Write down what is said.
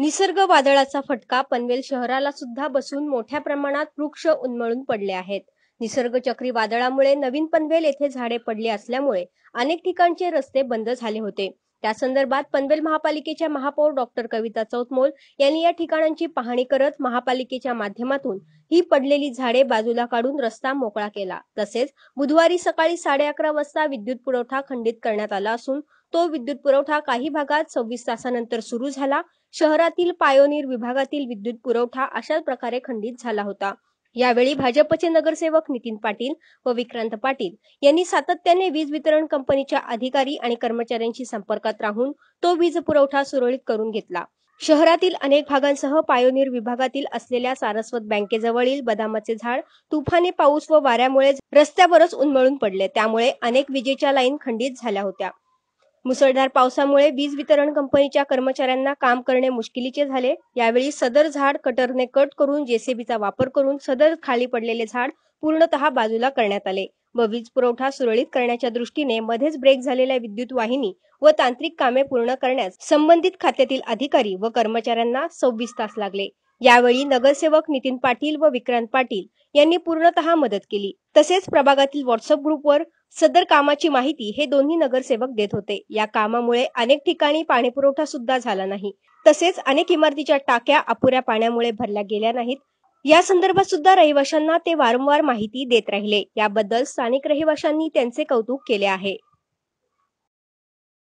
निसर्ग वादळाचा फटका पनवेल शहराला सुद्धा बसून मोठ्या प्रमाणात वृक्ष उन्मळून पडले आहेत निसर्ग चक्री वादळामुळे नवीन पनवेल येथे झाडे पडली असल्यामुळे अनेक ठिकाणचे रस्ते बंद झाले होते त्या संदर्भात पनवेल महापालिकेच्या महापौर डॉक्टर कविता चौतमोल यांनी या ठिकाणांची पाहणी करत महापालिकेच्या माध्यमातून ही पडलेली झाडे बाजूला काढून रस्ता मोकळा केला तसेच बुधवारी सकाळी साडे अकरा वाजता विद्युत पुरवठा खंडित करण्यात आला असून तो विद्युत पुरवठा काही भागात सव्वीस तासानंतर सुरू झाला शहरातील पायोनीर विभागातील विद्युत पुरवठा अशा प्रकारे खंडित झाला होता यावेळी भाजपचे नगरसेवक नितीन पाटील व विक्रांत पाटील यांनी सातत्याने वीज वितरण कंपनीच्या अधिकारी आणि कर्मचाऱ्यांशी संपर्कात राहून तो वीज पुरवठा सुरळीत करून घेतला शहरातील अनेक भागांसह पायोनीर विभागातील असलेल्या सारस्वत बँकेजवळील बदामाचे झाड तुफाने पाऊस व वाऱ्यामुळे रस्त्यावरच उन्मळून पडले त्यामुळे अनेक विजेच्या लाईन खंडित झाल्या होत्या मुसळधार पावसामुळे वीज वितरण कंपनीच्या कर्मचाऱ्यांना काम करणे मुश्किलीचे झाले यावेळी सदर झाड कटरने कट करून जेसीबीचा वापर करून सदर खाली पडलेले झाड पूर्णतः बाजूला करण्यात आले व वीज पुरवठा सुरळीत करण्याच्या दृष्टीने मध्येच ब्रेक झालेल्या विद्युत वाहिनी व तांत्रिक कामे पूर्ण करण्यास संबंधित खात्यातील अधिकारी व कर्मचाऱ्यांना सव्वीस तास लागले यावेळी नगरसेवक नितीन पाटील व विक्रांत पाटील यांनी पूर्णतः मदत केली तसेच प्रभागातील व्हॉट्सअप ग्रुपवर सदर कामाची माहिती हे दोन्ही नगरसेवक देत होते या कामामुळे अनेक ठिकाणी पाणीपुरवठा सुद्धा झाला नाही तसेच अनेक इमारतीच्या टाक्या अपुऱ्या पाण्यामुळे भरल्या गेल्या नाहीत या संदर्भात सुद्धा रहिवाशांना ते वारंवार माहिती देत राहिले याबद्दल स्थानिक रहिवाशांनी त्यांचे कौतुक केले आहे